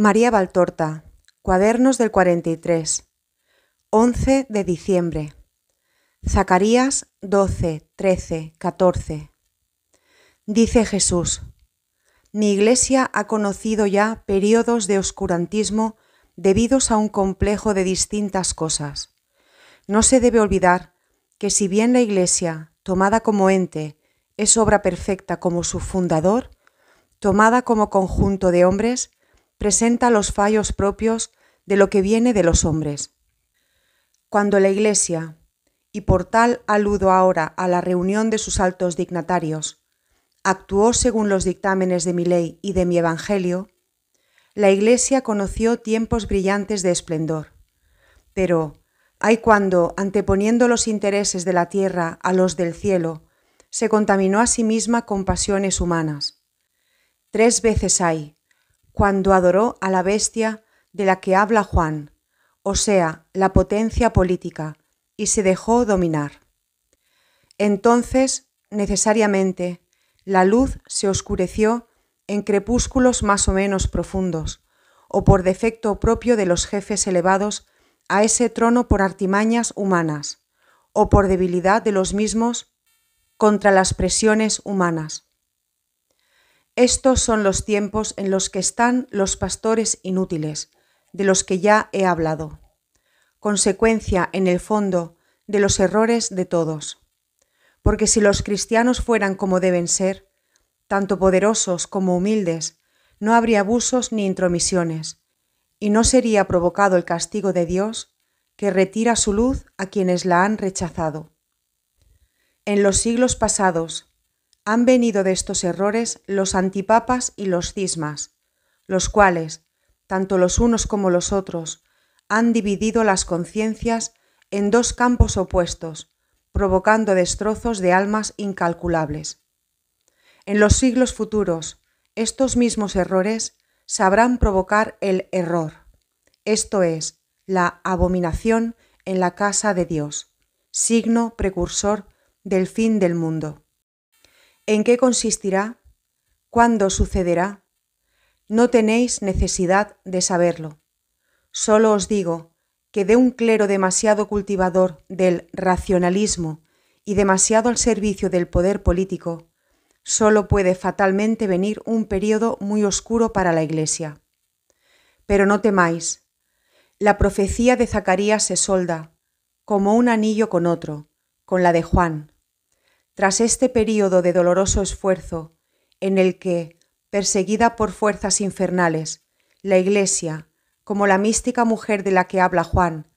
María Baltorta, Cuadernos del 43, 11 de diciembre. Zacarías 12, 13, 14. Dice Jesús, mi iglesia ha conocido ya periodos de oscurantismo debidos a un complejo de distintas cosas. No se debe olvidar que si bien la iglesia, tomada como ente, es obra perfecta como su fundador, tomada como conjunto de hombres, presenta los fallos propios de lo que viene de los hombres. Cuando la Iglesia, y por tal aludo ahora a la reunión de sus altos dignatarios, actuó según los dictámenes de mi ley y de mi Evangelio, la Iglesia conoció tiempos brillantes de esplendor. Pero hay cuando, anteponiendo los intereses de la tierra a los del cielo, se contaminó a sí misma con pasiones humanas. Tres veces hay, cuando adoró a la bestia de la que habla Juan, o sea, la potencia política, y se dejó dominar. Entonces, necesariamente, la luz se oscureció en crepúsculos más o menos profundos, o por defecto propio de los jefes elevados a ese trono por artimañas humanas, o por debilidad de los mismos contra las presiones humanas. Estos son los tiempos en los que están los pastores inútiles, de los que ya he hablado, consecuencia, en el fondo, de los errores de todos. Porque si los cristianos fueran como deben ser, tanto poderosos como humildes, no habría abusos ni intromisiones, y no sería provocado el castigo de Dios, que retira su luz a quienes la han rechazado. En los siglos pasados, han venido de estos errores los antipapas y los cismas, los cuales, tanto los unos como los otros, han dividido las conciencias en dos campos opuestos, provocando destrozos de almas incalculables. En los siglos futuros, estos mismos errores sabrán provocar el error, esto es, la abominación en la casa de Dios, signo precursor del fin del mundo en qué consistirá, cuándo sucederá. No tenéis necesidad de saberlo. Solo os digo que de un clero demasiado cultivador del racionalismo y demasiado al servicio del poder político, solo puede fatalmente venir un periodo muy oscuro para la Iglesia. Pero no temáis. La profecía de Zacarías se solda, como un anillo con otro, con la de Juan tras este período de doloroso esfuerzo, en el que, perseguida por fuerzas infernales, la Iglesia, como la mística mujer de la que habla Juan,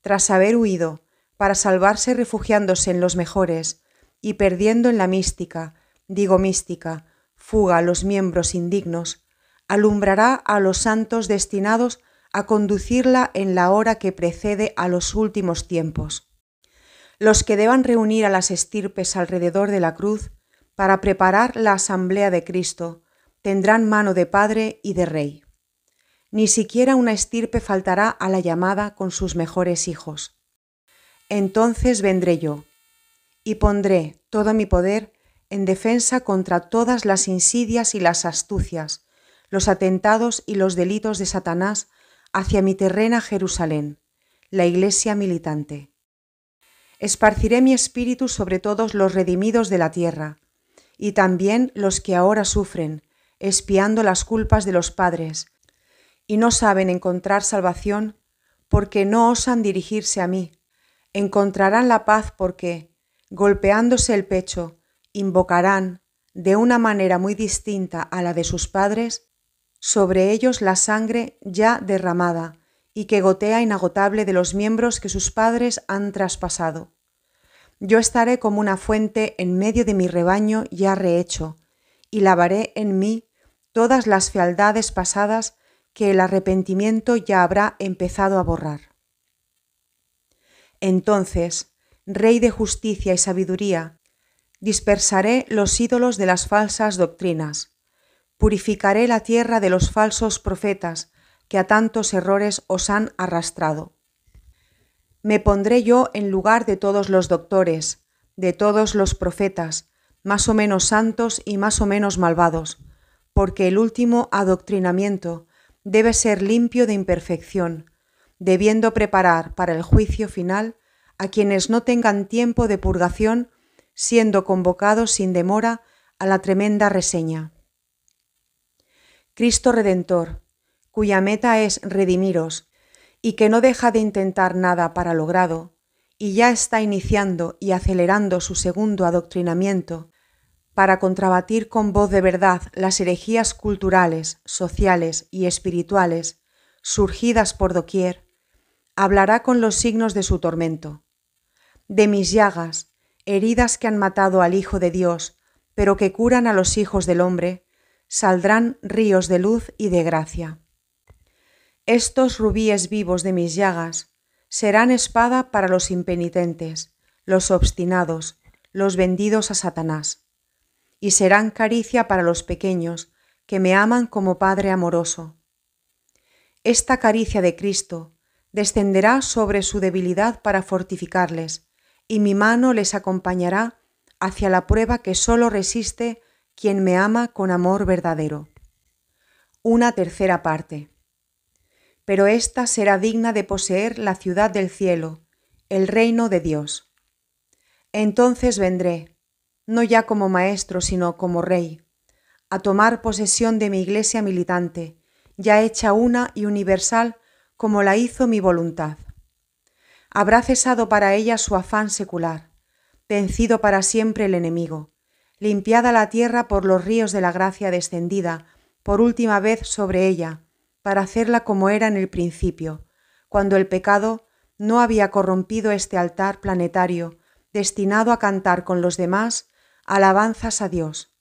tras haber huido para salvarse refugiándose en los mejores y perdiendo en la mística, digo mística, fuga a los miembros indignos, alumbrará a los santos destinados a conducirla en la hora que precede a los últimos tiempos los que deban reunir a las estirpes alrededor de la cruz para preparar la asamblea de Cristo, tendrán mano de Padre y de Rey. Ni siquiera una estirpe faltará a la llamada con sus mejores hijos. Entonces vendré yo, y pondré todo mi poder en defensa contra todas las insidias y las astucias, los atentados y los delitos de Satanás hacia mi terrena Jerusalén, la iglesia militante. Esparciré mi espíritu sobre todos los redimidos de la tierra, y también los que ahora sufren, espiando las culpas de los padres, y no saben encontrar salvación porque no osan dirigirse a mí. Encontrarán la paz porque, golpeándose el pecho, invocarán, de una manera muy distinta a la de sus padres, sobre ellos la sangre ya derramada y que gotea inagotable de los miembros que sus padres han traspasado. Yo estaré como una fuente en medio de mi rebaño ya rehecho, y lavaré en mí todas las fealdades pasadas que el arrepentimiento ya habrá empezado a borrar. Entonces, Rey de justicia y sabiduría, dispersaré los ídolos de las falsas doctrinas, purificaré la tierra de los falsos profetas que a tantos errores os han arrastrado. Me pondré yo en lugar de todos los doctores, de todos los profetas, más o menos santos y más o menos malvados, porque el último adoctrinamiento debe ser limpio de imperfección, debiendo preparar para el juicio final a quienes no tengan tiempo de purgación, siendo convocados sin demora a la tremenda reseña. Cristo Redentor, cuya meta es redimiros, y que no deja de intentar nada para logrado, y ya está iniciando y acelerando su segundo adoctrinamiento para contrabatir con voz de verdad las herejías culturales, sociales y espirituales surgidas por doquier, hablará con los signos de su tormento. De mis llagas, heridas que han matado al Hijo de Dios, pero que curan a los hijos del hombre, saldrán ríos de luz y de gracia. Estos rubíes vivos de mis llagas serán espada para los impenitentes, los obstinados, los vendidos a Satanás, y serán caricia para los pequeños que me aman como Padre amoroso. Esta caricia de Cristo descenderá sobre su debilidad para fortificarles, y mi mano les acompañará hacia la prueba que sólo resiste quien me ama con amor verdadero. Una tercera parte pero ésta será digna de poseer la ciudad del cielo, el reino de Dios. Entonces vendré, no ya como maestro, sino como rey, a tomar posesión de mi iglesia militante, ya hecha una y universal como la hizo mi voluntad. Habrá cesado para ella su afán secular, vencido para siempre el enemigo, limpiada la tierra por los ríos de la gracia descendida por última vez sobre ella, para hacerla como era en el principio, cuando el pecado no había corrompido este altar planetario destinado a cantar con los demás alabanzas a Dios.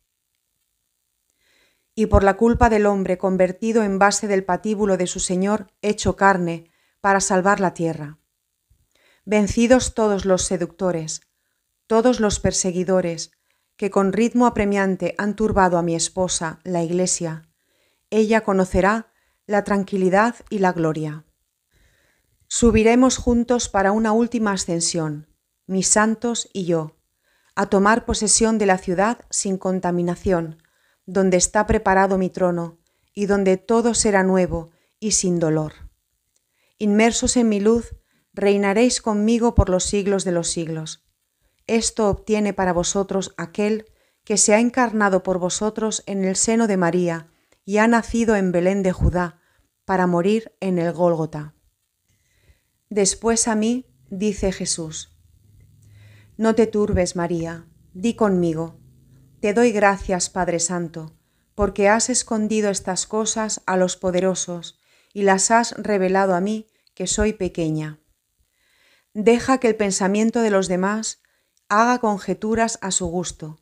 Y por la culpa del hombre convertido en base del patíbulo de su Señor hecho carne para salvar la tierra. Vencidos todos los seductores, todos los perseguidores, que con ritmo apremiante han turbado a mi esposa, la Iglesia, ella conocerá la tranquilidad y la gloria. Subiremos juntos para una última ascensión, mis santos y yo, a tomar posesión de la ciudad sin contaminación, donde está preparado mi trono, y donde todo será nuevo y sin dolor. Inmersos en mi luz, reinaréis conmigo por los siglos de los siglos. Esto obtiene para vosotros aquel que se ha encarnado por vosotros en el seno de María y ha nacido en Belén de Judá, para morir en el Gólgota. Después a mí, dice Jesús, No te turbes, María, di conmigo, te doy gracias, Padre Santo, porque has escondido estas cosas a los poderosos y las has revelado a mí, que soy pequeña. Deja que el pensamiento de los demás haga conjeturas a su gusto.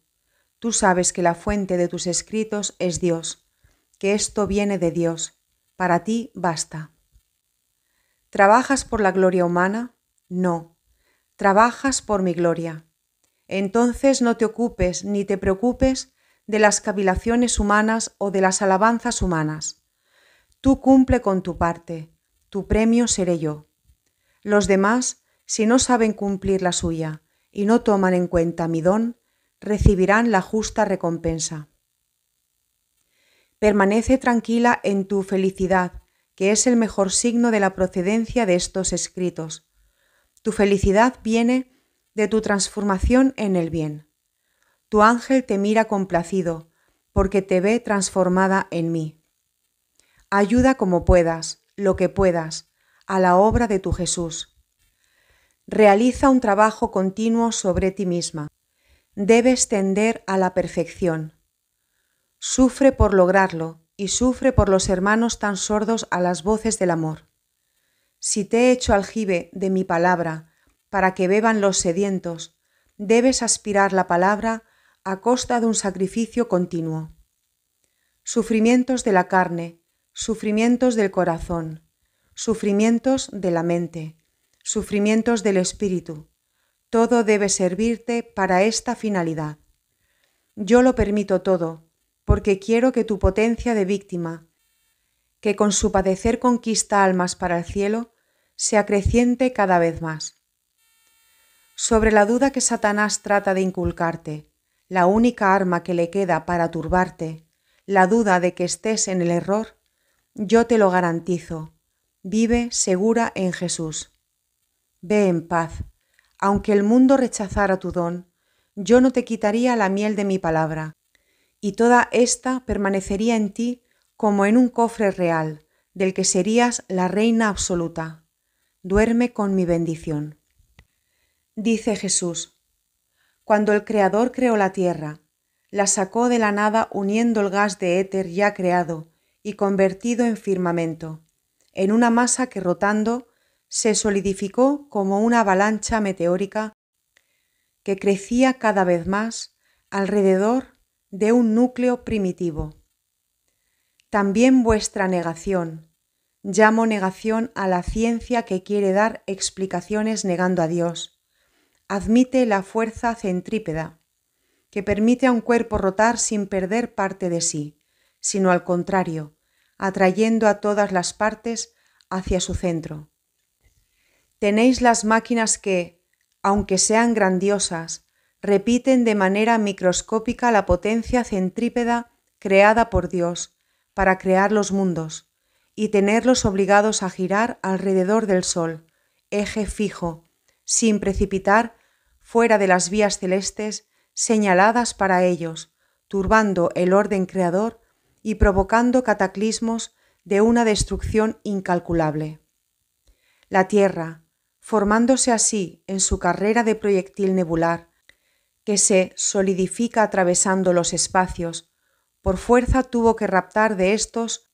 Tú sabes que la fuente de tus escritos es Dios, que esto viene de Dios, para ti basta. ¿Trabajas por la gloria humana? No. Trabajas por mi gloria. Entonces no te ocupes ni te preocupes de las cavilaciones humanas o de las alabanzas humanas. Tú cumple con tu parte, tu premio seré yo. Los demás, si no saben cumplir la suya y no toman en cuenta mi don, recibirán la justa recompensa. Permanece tranquila en tu felicidad, que es el mejor signo de la procedencia de estos escritos. Tu felicidad viene de tu transformación en el bien. Tu ángel te mira complacido, porque te ve transformada en mí. Ayuda como puedas, lo que puedas, a la obra de tu Jesús. Realiza un trabajo continuo sobre ti misma. Debes tender a la perfección. Sufre por lograrlo y sufre por los hermanos tan sordos a las voces del amor. Si te he hecho aljibe de mi palabra, para que beban los sedientos, debes aspirar la palabra a costa de un sacrificio continuo. Sufrimientos de la carne, sufrimientos del corazón, sufrimientos de la mente, sufrimientos del espíritu, todo debe servirte para esta finalidad. Yo lo permito todo, porque quiero que tu potencia de víctima, que con su padecer conquista almas para el cielo, se acreciente cada vez más. Sobre la duda que Satanás trata de inculcarte, la única arma que le queda para turbarte, la duda de que estés en el error, yo te lo garantizo, vive segura en Jesús. Ve en paz, aunque el mundo rechazara tu don, yo no te quitaría la miel de mi palabra, y toda esta permanecería en ti como en un cofre real, del que serías la reina absoluta. Duerme con mi bendición. Dice Jesús, cuando el Creador creó la tierra, la sacó de la nada uniendo el gas de éter ya creado y convertido en firmamento, en una masa que rotando se solidificó como una avalancha meteórica que crecía cada vez más alrededor de un núcleo primitivo. También vuestra negación. Llamo negación a la ciencia que quiere dar explicaciones negando a Dios. Admite la fuerza centrípeda, que permite a un cuerpo rotar sin perder parte de sí, sino al contrario, atrayendo a todas las partes hacia su centro. Tenéis las máquinas que, aunque sean grandiosas, repiten de manera microscópica la potencia centrípeda creada por Dios para crear los mundos y tenerlos obligados a girar alrededor del Sol, eje fijo, sin precipitar fuera de las vías celestes señaladas para ellos, turbando el orden creador y provocando cataclismos de una destrucción incalculable. La Tierra, formándose así en su carrera de proyectil nebular, que se solidifica atravesando los espacios, por fuerza tuvo que raptar de estos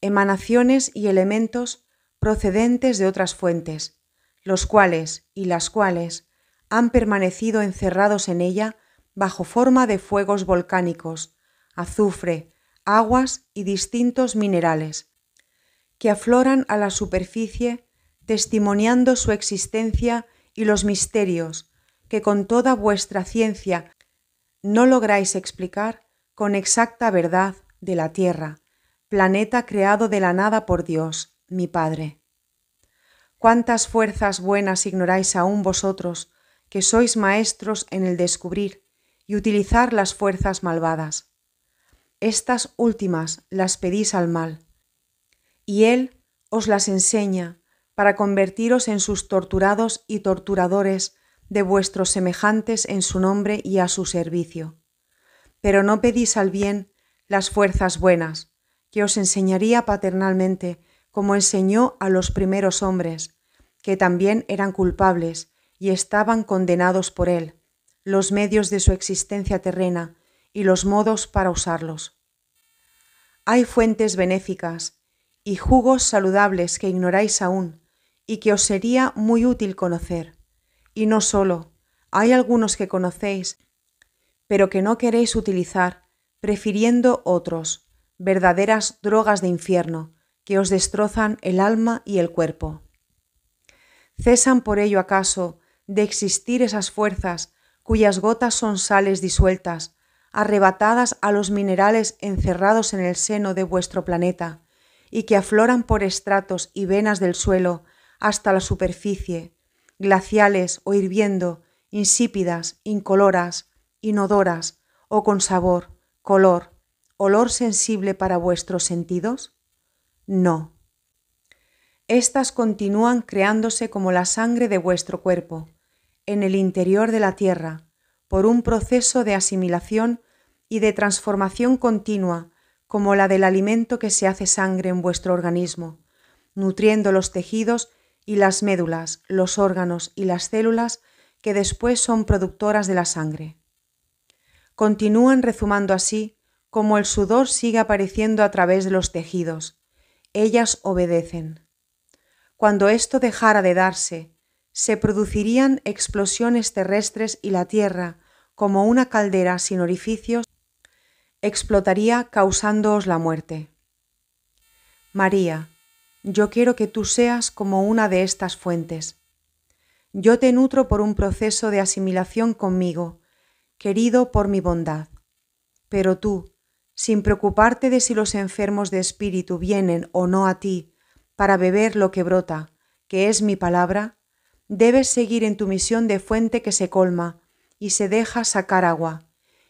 emanaciones y elementos procedentes de otras fuentes, los cuales y las cuales han permanecido encerrados en ella bajo forma de fuegos volcánicos, azufre, aguas y distintos minerales, que afloran a la superficie testimoniando su existencia y los misterios, que con toda vuestra ciencia no lográis explicar con exacta verdad de la Tierra, planeta creado de la nada por Dios, mi Padre. ¿Cuántas fuerzas buenas ignoráis aún vosotros, que sois maestros en el descubrir y utilizar las fuerzas malvadas? Estas últimas las pedís al mal, y él os las enseña para convertiros en sus torturados y torturadores de vuestros semejantes en su nombre y a su servicio. Pero no pedís al bien las fuerzas buenas, que os enseñaría paternalmente, como enseñó a los primeros hombres, que también eran culpables y estaban condenados por él, los medios de su existencia terrena y los modos para usarlos. Hay fuentes benéficas y jugos saludables que ignoráis aún y que os sería muy útil conocer y no solo, hay algunos que conocéis, pero que no queréis utilizar, prefiriendo otros, verdaderas drogas de infierno, que os destrozan el alma y el cuerpo. ¿Cesan por ello acaso de existir esas fuerzas cuyas gotas son sales disueltas, arrebatadas a los minerales encerrados en el seno de vuestro planeta, y que afloran por estratos y venas del suelo hasta la superficie, glaciales o hirviendo, insípidas, incoloras, inodoras o con sabor, color, olor sensible para vuestros sentidos? No. Estas continúan creándose como la sangre de vuestro cuerpo, en el interior de la tierra, por un proceso de asimilación y de transformación continua, como la del alimento que se hace sangre en vuestro organismo, nutriendo los tejidos y las médulas, los órganos y las células que después son productoras de la sangre. Continúan rezumando así como el sudor sigue apareciendo a través de los tejidos. Ellas obedecen. Cuando esto dejara de darse, se producirían explosiones terrestres y la Tierra, como una caldera sin orificios, explotaría causándoos la muerte. María, yo quiero que tú seas como una de estas fuentes. Yo te nutro por un proceso de asimilación conmigo, querido por mi bondad. Pero tú, sin preocuparte de si los enfermos de espíritu vienen o no a ti para beber lo que brota, que es mi palabra, debes seguir en tu misión de fuente que se colma y se deja sacar agua.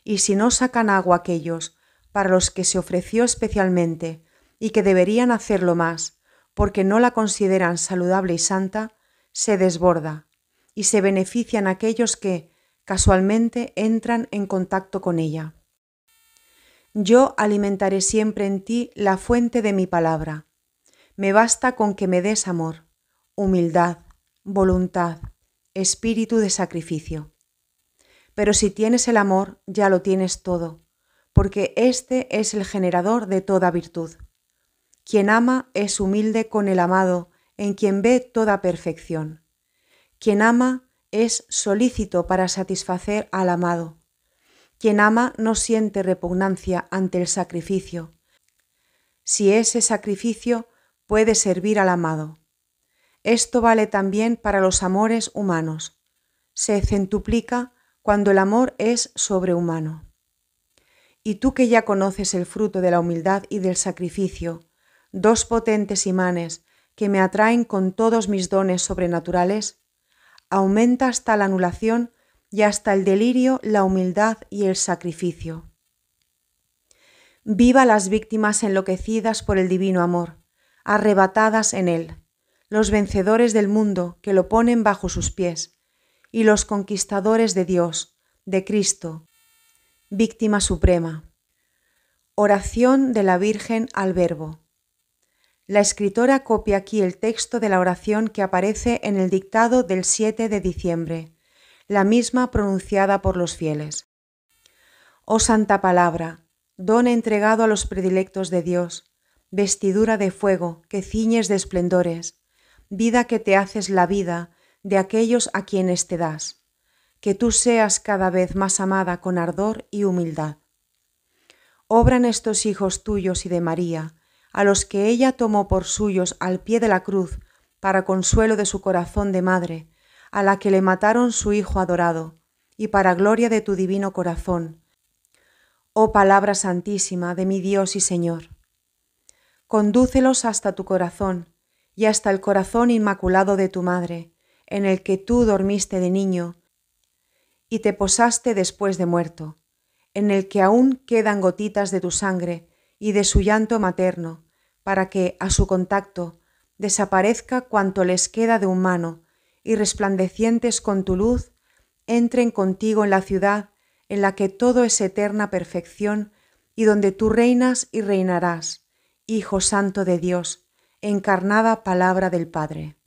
Y si no sacan agua aquellos para los que se ofreció especialmente y que deberían hacerlo más, porque no la consideran saludable y santa, se desborda y se benefician aquellos que casualmente entran en contacto con ella. Yo alimentaré siempre en ti la fuente de mi palabra. Me basta con que me des amor, humildad, voluntad, espíritu de sacrificio. Pero si tienes el amor, ya lo tienes todo, porque éste es el generador de toda virtud. Quien ama es humilde con el amado, en quien ve toda perfección. Quien ama es solícito para satisfacer al amado. Quien ama no siente repugnancia ante el sacrificio. Si ese sacrificio puede servir al amado. Esto vale también para los amores humanos. Se centuplica cuando el amor es sobrehumano. Y tú que ya conoces el fruto de la humildad y del sacrificio, dos potentes imanes que me atraen con todos mis dones sobrenaturales, aumenta hasta la anulación y hasta el delirio la humildad y el sacrificio. Viva las víctimas enloquecidas por el divino amor, arrebatadas en él, los vencedores del mundo que lo ponen bajo sus pies, y los conquistadores de Dios, de Cristo, víctima suprema. Oración de la Virgen al Verbo. La escritora copia aquí el texto de la oración que aparece en el dictado del 7 de diciembre, la misma pronunciada por los fieles. Oh Santa Palabra, don entregado a los predilectos de Dios, vestidura de fuego que ciñes de esplendores, vida que te haces la vida de aquellos a quienes te das, que tú seas cada vez más amada con ardor y humildad. Obran estos hijos tuyos y de María, a los que ella tomó por suyos al pie de la cruz, para consuelo de su corazón de madre, a la que le mataron su Hijo adorado, y para gloria de tu divino corazón. Oh palabra santísima de mi Dios y Señor. Condúcelos hasta tu corazón y hasta el corazón inmaculado de tu madre, en el que tú dormiste de niño y te posaste después de muerto, en el que aún quedan gotitas de tu sangre, y de su llanto materno, para que, a su contacto, desaparezca cuanto les queda de humano, y resplandecientes con tu luz, entren contigo en la ciudad en la que todo es eterna perfección y donde tú reinas y reinarás, Hijo Santo de Dios, encarnada palabra del Padre.